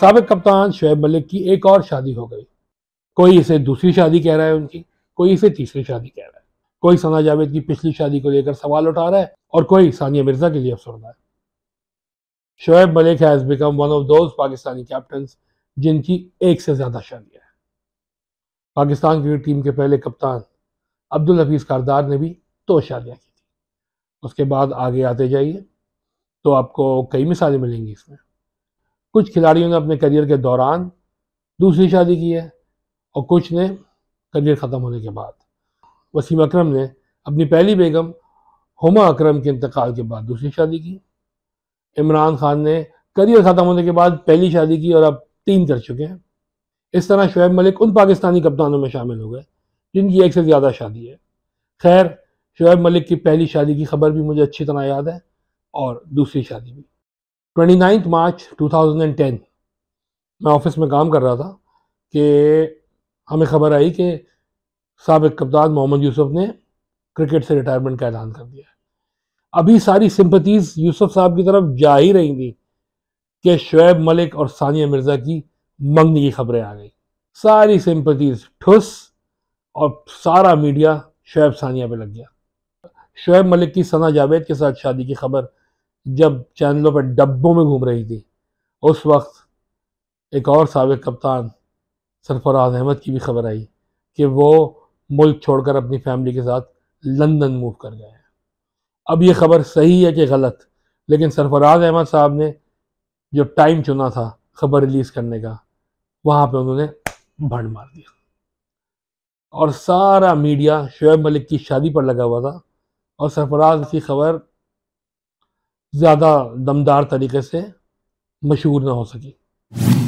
सबक कप्तान शुएब मलिक की एक और शादी हो गई कोई इसे दूसरी शादी कह रहा है उनकी कोई इसे तीसरी शादी कह रहा है कोई सना जावेद की पिछली शादी को लेकर सवाल उठा रहा है और कोई सानिया मिर्जा के लिए अफसरदा है Shoaib Malik has become one of those Pakistani captain जिनकी एक से ज़्यादा शादियाँ हैं पाकिस्तान क्रिकेट टीम के पहले कप्तान अब्दुल हफीज़ कारदार ने भी दो शादियाँ की थी उसके बाद आगे आते जाइए तो आपको कई मिसालें मिलेंगी इसमें कुछ खिलाड़ियों ने अपने करियर के दौरान दूसरी शादी की है और कुछ ने करियर ख़त्म होने के बाद वसीम अकरम ने अपनी पहली बेगम हुमा अकरम के इंतकाल के बाद दूसरी शादी की इमरान खान ने करियर ख़त्म होने के बाद पहली शादी की और अब तीन कर चुके हैं इस तरह शुएब मलिक उन पाकिस्तानी कप्तानों में शामिल हो गए जिनकी एक से ज़्यादा शादी है खैर शुएब मलिक की पहली शादी की खबर भी मुझे अच्छी तरह याद है और दूसरी शादी भी 29 मार्च 2010 मैं ऑफिस में काम कर रहा था कि हमें खबर आई कि सबक कप्तान मोहम्मद यूसुफ ने क्रिकेट से रिटायरमेंट का ऐलान कर दिया अभी सारी सिंपतीज़ यूसुफ साहब की तरफ जा ही रही थी कि शुएब मलिक और सानिया मिर्ज़ा की मंगनी की खबरें आ गई सारी सिंपतीज़ ठुस और सारा मीडिया शुएब सानिया पे लग गया शुएब मलिक की सना जावेद के साथ शादी की खबर जब चैनलों पर डब्बों में घूम रही थी उस वक्त एक और सबक कप्तान सरफराज अहमद की भी खबर आई कि वो मुल्क छोड़कर अपनी फैमिली के साथ लंदन मूव कर गए हैं अब ये खबर सही है कि गलत लेकिन सरफराज अहमद साहब ने जो टाइम चुना था खबर रिलीज़ करने का वहाँ पे उन्होंने भंड मार दिया और सारा मीडिया शुएब मलिक की शादी पर लगा हुआ था और सरफराज की खबर ज़्यादा दमदार तरीके से मशहूर ना हो सकी